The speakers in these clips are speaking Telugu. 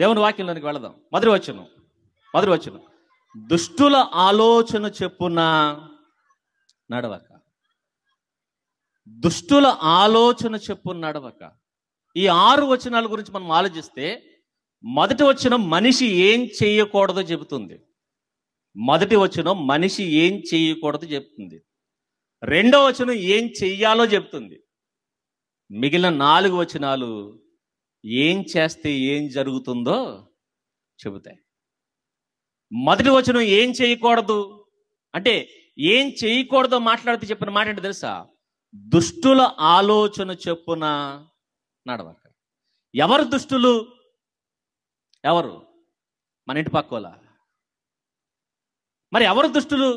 దేవుని వాక్యంలోనికి వెళదాం మొదటి వచ్చును మధుర వచ్చును దుష్టుల ఆలోచన చెప్పున నడవక దుష్టుల ఆలోచన చెప్పు నడవక ఈ ఆరు వచనాల గురించి మనం ఆలోచిస్తే మొదటి వచ్చిన మనిషి ఏం చేయకూడదో చెబుతుంది మొదటి వచ్చిన మనిషి ఏం చేయకూడదు చెప్తుంది రెండో వచనం ఏం చెయ్యాలో చెబుతుంది మిగిలిన నాలుగు వచనాలు ఏం చేస్తే ఏం జరుగుతుందో చెబుతాయి మొదటి వచనం ఏం చేయకూడదు అంటే ఏం చేయకూడదో మాట్లాడితే చెప్పిన మాట ఏంటి తెలుసా దుష్టుల ఆలోచన చెప్పున నడవక ఎవరు దుష్టులు ఎవరు మన ఇంటి పక్కోలా మరి ఎవరు దుష్టులు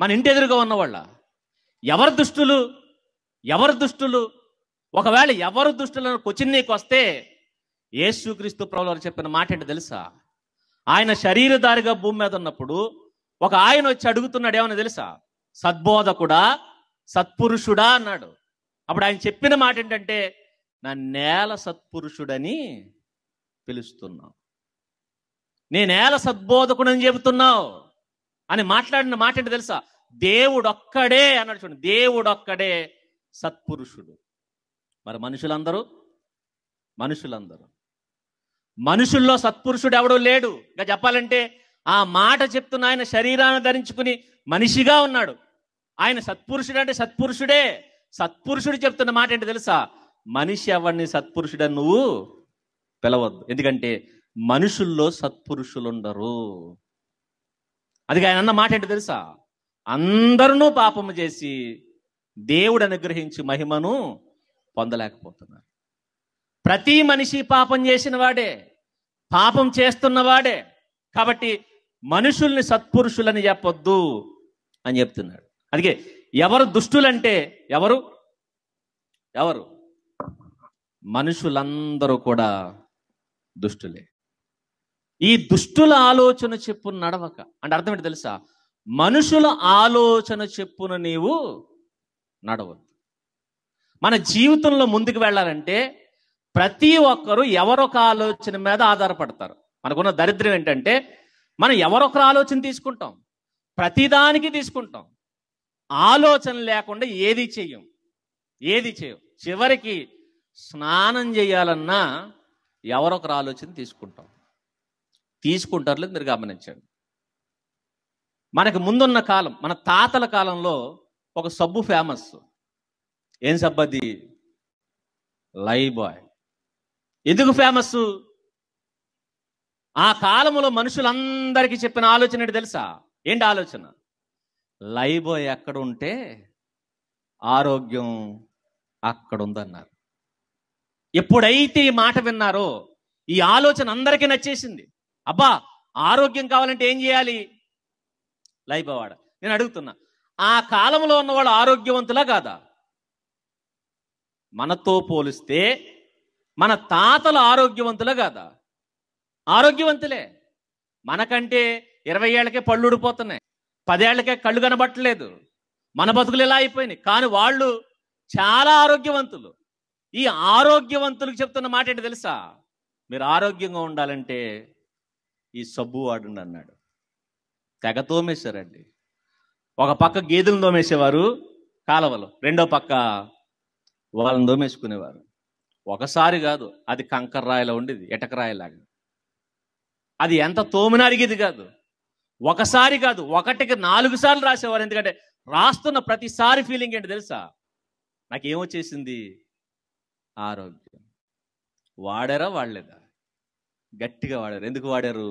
మన ఇంటి ఎదురుగా ఉన్నవాళ్ళ ఎవరు దుష్టులు ఎవరు దుష్టులు ఒకవేళ ఎవరు దుష్టులను నీకు వస్తే యేసుక్రీస్తు ప్రభులు చెప్పిన మాట ఏంటి తెలుసా ఆయన శరీరధారిగా భూమి మీద ఉన్నప్పుడు ఒక ఆయన వచ్చి అడుగుతున్నాడు ఏమైనా తెలుసా సద్బోధకుడా సత్పురుషుడా అన్నాడు అప్పుడు ఆయన చెప్పిన మాట ఏంటంటే నా నేల సత్పురుషుడని పిలుస్తున్నావు నీ నేల సద్బోధకుడని చెబుతున్నావు అని మాట్లాడిన మాట ఏంటి తెలుసా దేవుడొక్కడే అన్నాడు చూడండి దేవుడొక్కడే సత్పురుషుడు మరి మనుషులందరూ మనుషులందరూ మనుషుల్లో సత్పురుషుడు ఎవడో లేడు ఇంకా చెప్పాలంటే ఆ మాట చెప్తున్న ఆయన శరీరాన్ని ధరించుకుని మనిషిగా ఉన్నాడు ఆయన సత్పురుషుడు అంటే సత్పురుషుడే సత్పురుషుడు చెప్తున్న మాట ఏంటి తెలుసా మనిషి ఎవరిని సత్పురుషుడని నువ్వు పిలవద్దు ఎందుకంటే మనుషుల్లో సత్పురుషులు ఉండరు అది ఆయన అన్న మాట ఏంటి తెలుసా అందరూ పాపము చేసి దేవుడు అనుగ్రహించి మహిమను పొందలేకపోతున్నారు ప్రతి మనిషి పాపం చేసిన వాడే పాపం చేస్తున్నవాడే కాబట్టి మనుషుల్ని సత్పురుషులని చెప్పొద్దు అని చెప్తున్నాడు అందుకే ఎవరు దుష్టులంటే ఎవరు ఎవరు మనుషులందరూ కూడా దుష్టులే ఈ దుష్టుల ఆలోచన చెప్పు నడవక అంటే అర్థం ఏంటి తెలుసా మనుషుల ఆలోచన చెప్పున నీవు నడవదు మన జీవితంలో ముందుకు వెళ్ళాలంటే ప్రతి ఒక్కరు ఎవరొక ఆలోచన మీద ఆధారపడతారు మనకున్న దరిద్రం ఏంటంటే మనం ఎవరొకరు ఆలోచన తీసుకుంటాం ప్రతిదానికి తీసుకుంటాం ఆలోచన లేకుండా ఏది చేయం ఏది చేయం చివరికి స్నానం చేయాలన్నా ఎవరొకరు ఆలోచన తీసుకుంటాం తీసుకుంటారు మీరు గమనించండి మనకు ముందున్న కాలం మన తాతల కాలంలో ఒక సబ్బు ఫేమస్ ఏం సబ్బది లై బాయ్ ఎందుకు ఫేమస్ ఆ కాలంలో మనుషులందరికీ చెప్పిన ఆలోచన ఏంటి తెలుసా ఏంటి ఆలోచన బాయ్ ఎక్కడ ఉంటే ఆరోగ్యం అక్కడ ఉందన్నారు ఎప్పుడైతే ఈ మాట విన్నారో ఈ ఆలోచన అందరికీ నచ్చేసింది అబ్బా ఆరోగ్యం కావాలంటే ఏం చేయాలి లైబాయ్ వాడ నేను అడుగుతున్నా ఆ కాలంలో ఉన్నవాడు ఆరోగ్యవంతులా కాదా మనతో పోలిస్తే మన తాతలు ఆరోగ్యవంతులే కాదా ఆరోగ్యవంతులే మనకంటే ఇరవై ఏళ్ళకే పళ్ళు ఊడిపోతున్నాయి పదేళ్లకే కళ్ళు కనబట్టలేదు మన బతుకులు ఇలా అయిపోయినాయి కానీ వాళ్ళు చాలా ఆరోగ్యవంతులు ఈ ఆరోగ్యవంతులకు చెప్తున్న మాట ఏంటి తెలుసా మీరు ఆరోగ్యంగా ఉండాలంటే ఈ సబ్బు వాడండి అన్నాడు తెగ తోమేశారండి ఒక పక్క గేదెలు తోమేసేవారు కాలవలు రెండో పక్క వాళ్ళని దోమేసుకునేవారు ఒకసారి కాదు అది రాయిలా ఉండేది ఎటకరాయలాగా అది ఎంత తోమిన అడిగేది కాదు ఒకసారి కాదు ఒకటికి నాలుగు సార్లు రాసేవారు ఎందుకంటే రాస్తున్న ప్రతిసారి ఫీలింగ్ ఏంటి తెలుసా నాకేమొచ్చేసింది ఆరోగ్యం వాడారా వాడలేదా గట్టిగా వాడారు ఎందుకు వాడారు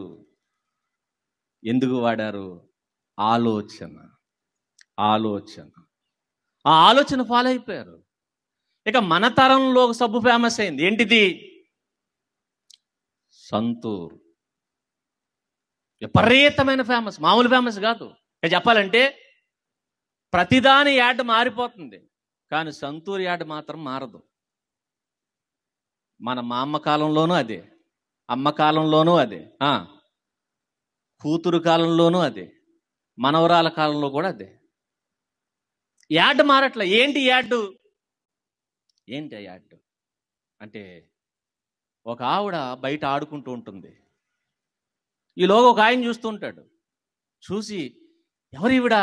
ఎందుకు వాడారు ఆలోచన ఆలోచన ఆ ఆలోచన ఫాలో అయిపోయారు ఇక మన తరంలో సబ్బు ఫేమస్ అయింది ఏంటిది సంతూర్ విపరీతమైన ఫేమస్ మామూలు ఫేమస్ కాదు ఇక చెప్పాలంటే ప్రతిదాని యాడ్ మారిపోతుంది కానీ సంతూర్ యాడ్ మాత్రం మారదు మన మా అమ్మ కాలంలోనూ అదే అమ్మ కాలంలోనూ అదే కూతురు కాలంలోనూ అదే మనవరాల కాలంలో కూడా అదే యాడ్ మారట్లే ఏంటి యాడ్ ఏంటి యాడ్ అంటే ఒక ఆవిడ బయట ఆడుకుంటూ ఉంటుంది ఈలోగా ఒక ఆయన చూస్తూ ఉంటాడు చూసి ఎవరివిడ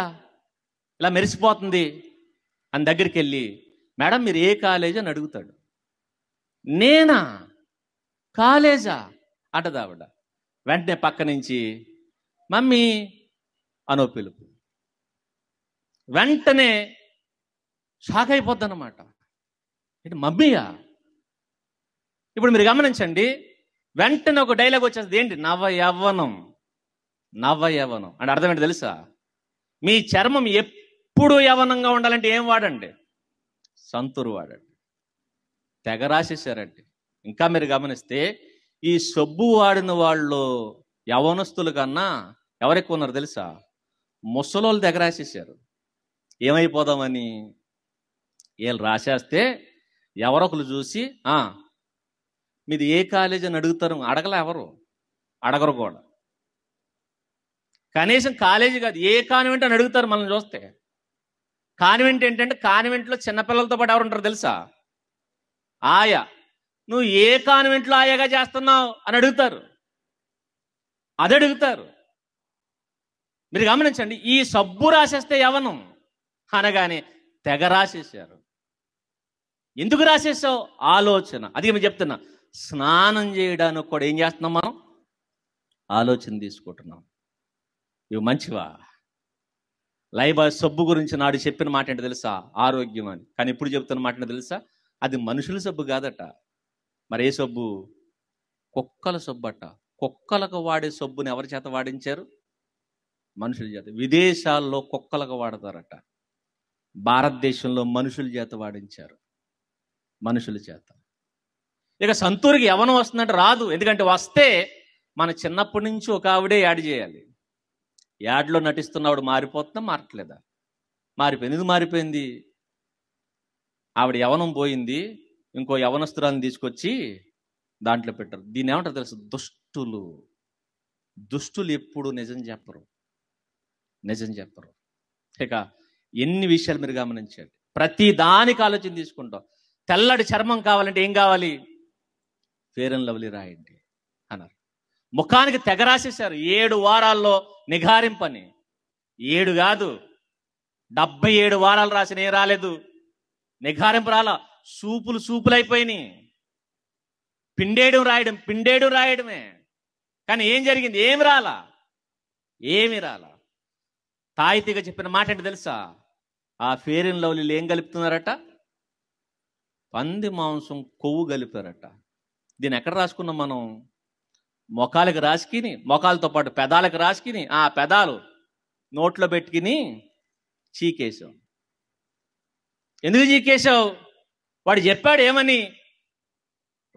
ఇలా మెరిసిపోతుంది అని దగ్గరికి వెళ్ళి మేడం మీరు ఏ కాలేజ్ అని అడుగుతాడు నేనా కాలేజా ఆవిడ వెంటనే పక్క నుంచి మమ్మీ అనో పిలుపు వెంటనే షాక్ అయిపోద్ది అనమాట ఇటు మమ్మీయా ఇప్పుడు మీరు గమనించండి వెంటనే ఒక డైలాగ్ వచ్చేస్తుంది ఏంటి నవ యవ్వనం నవ యవ్వనం అంటే అర్థం ఏంటి తెలుసా మీ చర్మం ఎప్పుడు యవనంగా ఉండాలంటే ఏం వాడండి సంతూరు వాడండి తెగ రాసేసారండి ఇంకా మీరు గమనిస్తే ఈ సబ్బు వాడిన వాళ్ళు యవనస్తులు కన్నా ఎవరెక్కువ ఉన్నారు తెలుసా ముసలోళ్ళు తెగ రాసేసారు ఏమైపోదామని వీళ్ళు రాసేస్తే ఎవరొకరు చూసి మీది ఏ కాలేజ్ అని అడుగుతారు అడగలే ఎవరు అడగరు కూడా కనీసం కాలేజీ కాదు ఏ కాన్వెంట్ అని అడుగుతారు మనం చూస్తే కాన్వెంట్ ఏంటంటే కాన్వెంట్లో చిన్నపిల్లలతో పాటు ఎవరు ఉంటారు తెలుసా ఆయా నువ్వు ఏ కాన్వెంట్లో ఆయాగా చేస్తున్నావు అని అడుగుతారు అది అడుగుతారు మీరు గమనించండి ఈ సబ్బు రాసేస్తే ఎవను అనగానే తెగ రాసేసారు ఎందుకు రాసేసావు ఆలోచన అది మేము చెప్తున్నా స్నానం చేయడానికి కూడా ఏం చేస్తున్నాం మనం ఆలోచన తీసుకుంటున్నాం ఇవి మంచివా లైబా సబ్బు గురించి నాడు చెప్పిన మాట ఏంటి తెలుసా ఆరోగ్యం అని కానీ ఇప్పుడు చెప్తున్న మాట ఏంటి తెలుసా అది మనుషుల సబ్బు కాదట మరి ఏ సబ్బు కుక్కల సబ్బు అట కుక్కలకు వాడే సబ్బుని ఎవరి చేత వాడించారు మనుషుల చేత విదేశాల్లో కుక్కలకు వాడతారట భారతదేశంలో మనుషుల చేత వాడించారు మనుషుల చేత ఇక సంతూరుకి యవనం వస్తుందంటే రాదు ఎందుకంటే వస్తే మన చిన్నప్పటి నుంచి ఒక ఆవిడే యాడ్ చేయాలి యాడ్లో నటిస్తున్నవాడు మారిపోతున్నా మారట్లేదా మారిపోయింది ఇది మారిపోయింది ఆవిడ యవనం పోయింది ఇంకో యవనస్తురాన్ని తీసుకొచ్చి దాంట్లో పెట్టారు దీని ఏమంటారు తెలుసు దుష్టులు దుష్టులు ఎప్పుడు నిజం చెప్పరు నిజం చెప్పరు ఇక ఎన్ని విషయాలు మీరు గమనించండి ప్రతి దానికి ఆలోచన తీసుకుంటాం తెల్లటి చర్మం కావాలంటే ఏం కావాలి ఫేర్ అండ్ లవ్లీ రాయండి అన్నారు ముఖానికి తెగ రాసేశారు ఏడు వారాల్లో నిఘారింపని ఏడు కాదు డెబ్బై ఏడు వారాలు రాసిన ఏం రాలేదు నిఘారింపు రాల సూపులు సూపులు అయిపోయినాయి పిండేయడం రాయడం పిండేయడం రాయడమే కానీ ఏం జరిగింది ఏమి రాలా ఏమి రాలా తాయితీగా చెప్పిన మాట ఏంటి తెలుసా ఆ ఫేర్ అండ్ లవ్లీలు ఏం కలుపుతున్నారట పంది మాంసం కొవ్వు కలిపారట దీన్ని ఎక్కడ రాసుకున్నాం మనం మొఖాలకు రాసుకుని మొఖాలతో పాటు పెదాలకు రాసుకుని ఆ పెదాలు నోట్లో పెట్టుకుని చీకేశావు ఎందుకు చీకేశావు వాడు చెప్పాడు ఏమని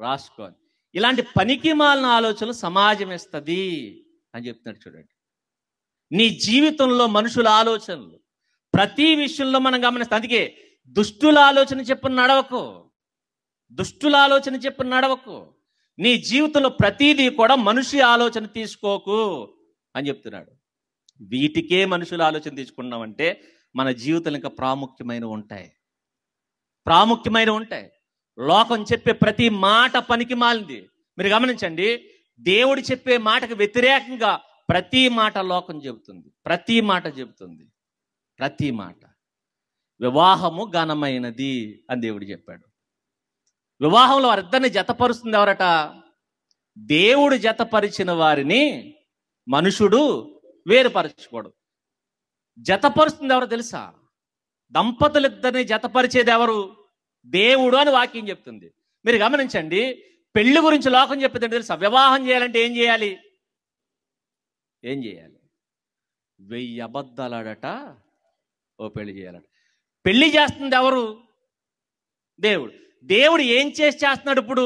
రాసుకోని ఇలాంటి పనికి మాలిన ఆలోచనలు సమాజం ఇస్తుంది అని చెప్తున్నాడు చూడండి నీ జీవితంలో మనుషుల ఆలోచనలు ప్రతి విషయంలో మనం గమనిస్తే అందుకే దుష్టుల ఆలోచన చెప్పు నడవకు దుష్టుల ఆలోచన చెప్పు నడవకు నీ జీవితంలో ప్రతీదీ కూడా మనిషి ఆలోచన తీసుకోకు అని చెప్తున్నాడు వీటికే మనుషుల ఆలోచన తీసుకున్నామంటే మన జీవితం ఇంకా ప్రాముఖ్యమైన ఉంటాయి ప్రాముఖ్యమైన ఉంటాయి లోకం చెప్పే ప్రతి మాట పనికి మాలింది మీరు గమనించండి దేవుడు చెప్పే మాటకు వ్యతిరేకంగా ప్రతి మాట లోకం చెబుతుంది ప్రతి మాట చెబుతుంది ప్రతి మాట వివాహము ఘనమైనది అని దేవుడు చెప్పాడు వివాహంలో వారిద్దరిని జతపరుస్తుంది ఎవరట దేవుడు జతపరిచిన వారిని మనుషుడు వేరుపరచుకోడు జతపరుస్తుంది ఎవరు తెలుసా ఇద్దరిని జతపరిచేది ఎవరు దేవుడు అని వాక్యం చెప్తుంది మీరు గమనించండి పెళ్లి గురించి లోకం చెప్పిందంటే తెలుసా వివాహం చేయాలంటే ఏం చేయాలి ఏం చేయాలి వెయ్యి అబద్ధాలాడట ఓ పెళ్లి చేయాలట పెళ్లి చేస్తుంది ఎవరు దేవుడు దేవుడు ఏం చేసి చేస్తున్నాడు ఇప్పుడు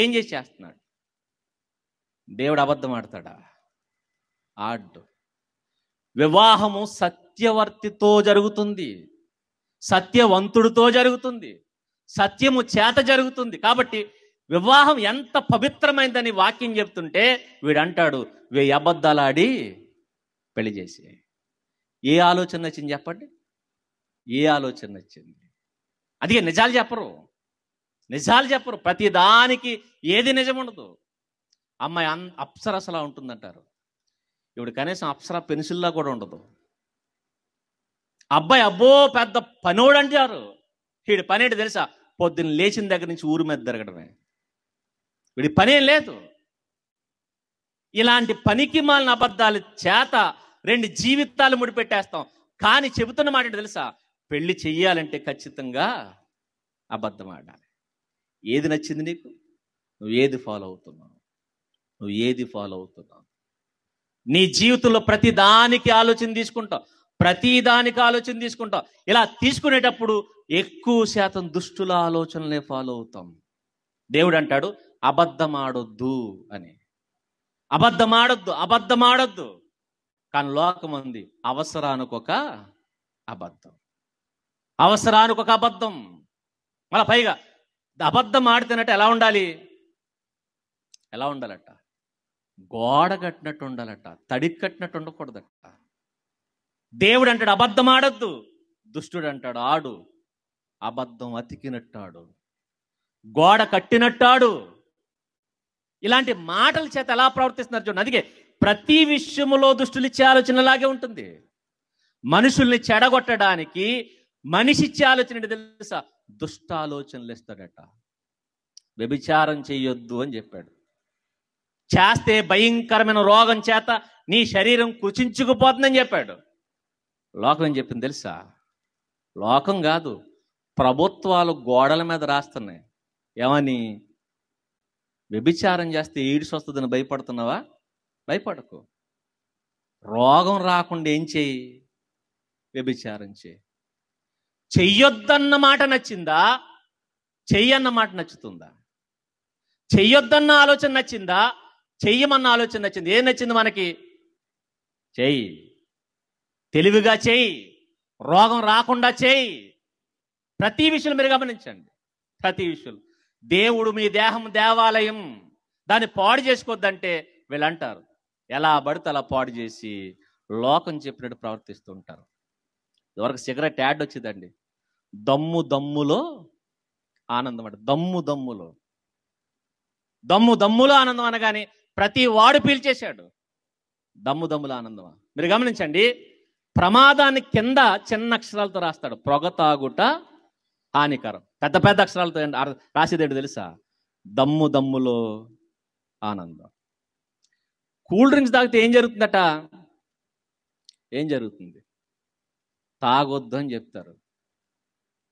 ఏం చేసి చేస్తున్నాడు దేవుడు అబద్ధం ఆడతాడా ఆడు వివాహము సత్యవర్తితో జరుగుతుంది సత్యవంతుడితో జరుగుతుంది సత్యము చేత జరుగుతుంది కాబట్టి వివాహం ఎంత పవిత్రమైందని వాక్యం చెప్తుంటే వీడు అంటాడు వే అబద్ధాలాడి పెళ్లి చేసి ఏ ఆలోచన వచ్చింది చెప్పండి ఏ ఆలోచన వచ్చింది అది నిజాలు చెప్పరు నిజాలు చెప్పరు ప్రతి దానికి ఏది నిజం ఉండదు అమ్మాయి అన్ అప్సరసలా ఉంటుందంటారు ఇప్పుడు కనీసం అప్సర పెన్సిల్లా కూడా ఉండదు అబ్బాయి అబ్బో పెద్ద పనోడు అంటారు వీడి ఏంటి తెలుసా పొద్దున్న లేచిన దగ్గర నుంచి ఊరి మీద తిరగడమే వీడి పనేం లేదు ఇలాంటి పనికి మాలిన అబద్ధాలు చేత రెండు జీవితాలు ముడిపెట్టేస్తాం కానీ చెబుతున్న మాట తెలుసా పెళ్లి చెయ్యాలంటే ఖచ్చితంగా అబద్ధం ఆడాలి ఏది నచ్చింది నీకు నువ్వు ఏది ఫాలో అవుతున్నావు నువ్వు ఏది ఫాలో అవుతున్నావు నీ జీవితంలో ప్రతి దానికి ఆలోచన తీసుకుంటావు ప్రతి దానికి ఆలోచన తీసుకుంటావు ఇలా తీసుకునేటప్పుడు ఎక్కువ శాతం దుష్టుల ఆలోచనలే ఫాలో అవుతాం దేవుడు అంటాడు అబద్ధమాడొద్దు అని అబద్ధమాడొద్దు అబద్ధమాడొద్దు కానీ లోకం ఉంది అవసరానికి ఒక అబద్ధం అవసరానికి ఒక అబద్ధం మళ్ళీ పైగా అబద్ధం ఆడితేనట్టు ఎలా ఉండాలి ఎలా ఉండాలట గోడ కట్టినట్టు ఉండాలట తడి కట్టినట్టు ఉండకూడదట దేవుడు అంటాడు అబద్ధం ఆడద్దు దుష్టుడు అంటాడు ఆడు అబద్ధం అతికినట్టాడు గోడ కట్టినట్టాడు ఇలాంటి మాటల చేత ఎలా ప్రవర్తిస్తున్నారు చూడండి అందుకే ప్రతి విషయములో దుష్టులు ఇచ్చే ఆలోచనలాగే ఉంటుంది మనుషుల్ని చెడగొట్టడానికి మనిషి ఇచ్చే ఆలోచన తెలుసా దుష్టాలోచనలు ఇస్తాడట వ్యభిచారం చేయొద్దు అని చెప్పాడు చేస్తే భయంకరమైన రోగం చేత నీ శరీరం కుచించుకుపోతుందని చెప్పాడు లోకం ఏం చెప్పింది తెలుసా లోకం కాదు ప్రభుత్వాలు గోడల మీద రాస్తున్నాయి ఏమని వ్యభిచారం చేస్తే ఈడ్స్ వస్తుందని భయపడుతున్నావా భయపడకు రోగం రాకుండా ఏం చేయి వ్యభిచారం చేయి చెయ్యొద్దన్న మాట నచ్చిందా చెయ్యన్న మాట నచ్చుతుందా చెయ్యొద్దన్న ఆలోచన నచ్చిందా చెయ్యమన్న ఆలోచన నచ్చింది ఏం నచ్చింది మనకి చెయ్యి తెలివిగా చేయి రోగం రాకుండా చేయి ప్రతి విషయం మీరు గమనించండి ప్రతి విషయం దేవుడు మీ దేహం దేవాలయం దాన్ని పాడు చేసుకోవద్దంటే వీళ్ళు అంటారు ఎలా పడితే అలా పాడు చేసి లోకం చెప్పినట్టు ప్రవర్తిస్తుంటారు ఇదివరకు సిగరెట్ యాడ్ వచ్చిందండి దమ్ము దమ్ములో ఆనందం అంట దమ్ము దమ్ములో దమ్ము దమ్ములో ఆనందం అనగానే ప్రతి వాడు పీల్చేశాడు దమ్ము దమ్ముల ఆనందమా మీరు గమనించండి ప్రమాదాన్ని కింద చిన్న అక్షరాలతో రాస్తాడు పొగ తాగుట హానికరం పెద్ద పెద్ద అక్షరాలతో రాసేదేడు తెలుసా దమ్ము దమ్ములో ఆనందం కూల్ డ్రింక్స్ తాగితే ఏం జరుగుతుందట ఏం జరుగుతుంది తాగొద్దు అని చెప్తారు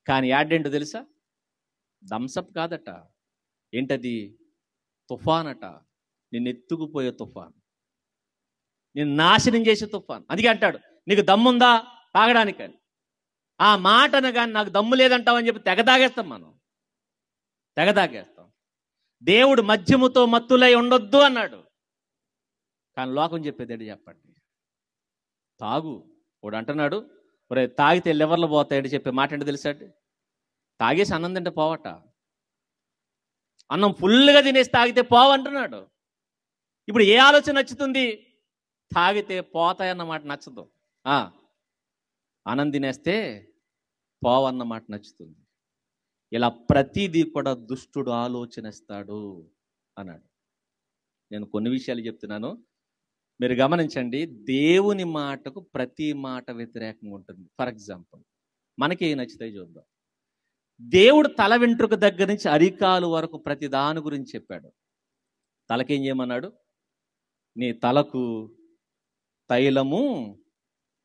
కానీ యాడ్ ఏంటో తెలుసా థమ్సప్ కాదట ఏంటది తుఫాన్ అట నిన్ను ఎత్తుకుపోయే తుఫాన్ నేను నాశనం చేసే తుఫాన్ అందుకే అంటాడు నీకు దమ్ముందా తాగడానికని ఆ మాట అనగాని నాకు దమ్ము లేదంటావు అని చెప్పి తెగ తాగేస్తాం మనం తెగ తాగేస్తాం దేవుడు మద్యముతో మత్తులై ఉండొద్దు అన్నాడు కానీ లోకం చెప్పేదేడు చెప్పండి తాగు వాడు అంటున్నాడు ఒరే తాగితే లివర్లు పోతాయని చెప్పే మాట ఏంటి తెలుసా తాగేసి అన్నం తింటే పోవట అన్నం ఫుల్గా తినేసి తాగితే పోవంటున్నాడు ఇప్పుడు ఏ ఆలోచన నచ్చుతుంది తాగితే పోతాయన్నమాట నచ్చదు అన్నం తినేస్తే పోవన్నమాట నచ్చుతుంది ఇలా ప్రతిదీ కూడా దుష్టుడు ఆలోచనస్తాడు అన్నాడు నేను కొన్ని విషయాలు చెప్తున్నాను మీరు గమనించండి దేవుని మాటకు ప్రతి మాట వ్యతిరేకంగా ఉంటుంది ఫర్ ఎగ్జాంపుల్ మనకి నచ్చితే చూద్దాం దేవుడు తల వెంట్రుక దగ్గర నుంచి అరికాలు వరకు ప్రతి దాని గురించి చెప్పాడు తలకేం చేయమన్నాడు నీ తలకు తైలము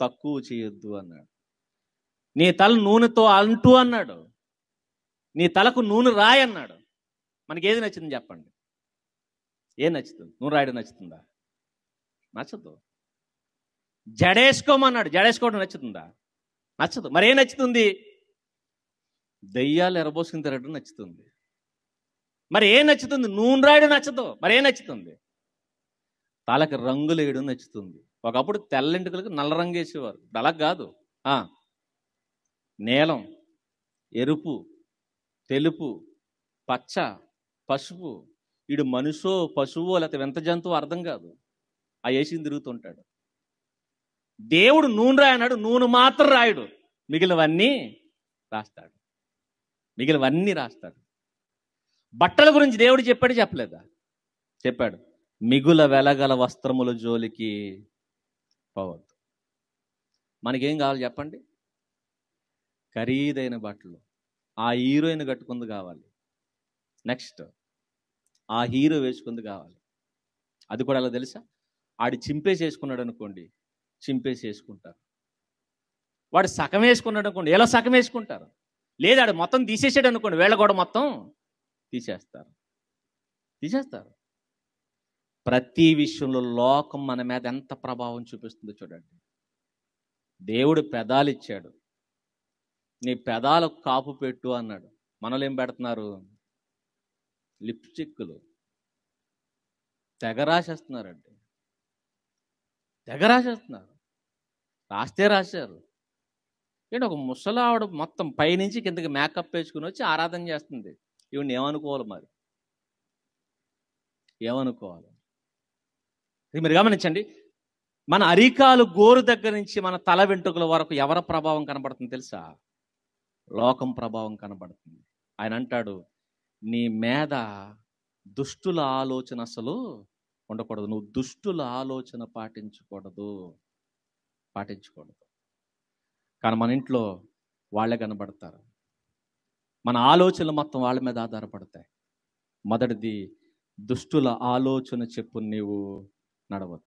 తక్కువ చేయొద్దు అన్నాడు నీ తల నూనెతో అంటూ అన్నాడు నీ తలకు నూనె రాయి అన్నాడు మనకి ఏది నచ్చింది చెప్పండి ఏం నచ్చుతుంది నూనె రాయడం నచ్చుతుందా నచ్చదు జడేసుకోమన్నాడు జడేసుకోవడం నచ్చుతుందా నచ్చదు మరేం నచ్చుతుంది దెయ్యాలు ఎరబోసుకుని తిరగడం నచ్చుతుంది మరి ఏం నచ్చుతుంది నూనె రాయడం నచ్చదు మరి ఏం నచ్చుతుంది తలకి రంగులు వేయడం నచ్చుతుంది ఒకప్పుడు తెల్లంటికలకు నల్ల రంగు వేసేవారు అలా కాదు నీలం ఎరుపు తెలుపు పచ్చ పసుపు ఇడు మనుషో పశువో లేకపోతే వింత జంతువు అర్థం కాదు ఆ వేసి తిరుగుతుంటాడు దేవుడు నూనె రాయనాడు నూనె మాత్రం రాయడు మిగిలినవన్నీ రాస్తాడు మిగిలివన్నీ రాస్తాడు బట్టల గురించి దేవుడు చెప్పాడు చెప్పలేదా చెప్పాడు మిగుల వెలగల వస్త్రముల జోలికి పోవద్దు మనకేం కావాలి చెప్పండి ఖరీదైన బట్టలు ఆ హీరోయిన్ కట్టుకుంది కావాలి నెక్స్ట్ ఆ హీరో వేసుకుంది కావాలి అది కూడా అలా తెలుసా ఆడు వేసుకున్నాడు అనుకోండి వేసుకుంటారు వాడు సగం వేసుకున్నాడు అనుకోండి ఎలా సగం వేసుకుంటారు లేదాడు మొత్తం తీసేసాడు అనుకోండి కూడా మొత్తం తీసేస్తారు తీసేస్తారు ప్రతి విషయంలో లోకం మన మీద ఎంత ప్రభావం చూపిస్తుందో చూడండి దేవుడు పెదాలు ఇచ్చాడు నీ పెదాలకు కాపు పెట్టు అన్నాడు మనలో ఏం పెడుతున్నారు లిప్స్టిక్లు తెగ తెగరాసేస్తున్నారు తెగ రాస్తే రాశారు ఏంటి ఒక ముసలావిడ మొత్తం పైనుంచి కిందకి మేకప్ వేసుకుని వచ్చి ఆరాధన చేస్తుంది ఈవిని ఏమనుకోవాలి మరి ఏమనుకోవాలి ఇది మీరు గమనించండి మన అరికాలు గోరు దగ్గర నుంచి మన తల వెంట్రుకల వరకు ఎవరి ప్రభావం కనబడుతుంది తెలుసా లోకం ప్రభావం కనబడుతుంది ఆయన అంటాడు నీ మీద దుష్టుల ఆలోచన అసలు ఉండకూడదు నువ్వు దుష్టుల ఆలోచన పాటించకూడదు పాటించకూడదు కానీ మన ఇంట్లో వాళ్ళే కనబడతారు మన ఆలోచనలు మొత్తం వాళ్ళ మీద ఆధారపడతాయి మొదటిది దుష్టుల ఆలోచన చెప్పు నీవు నడవద్దు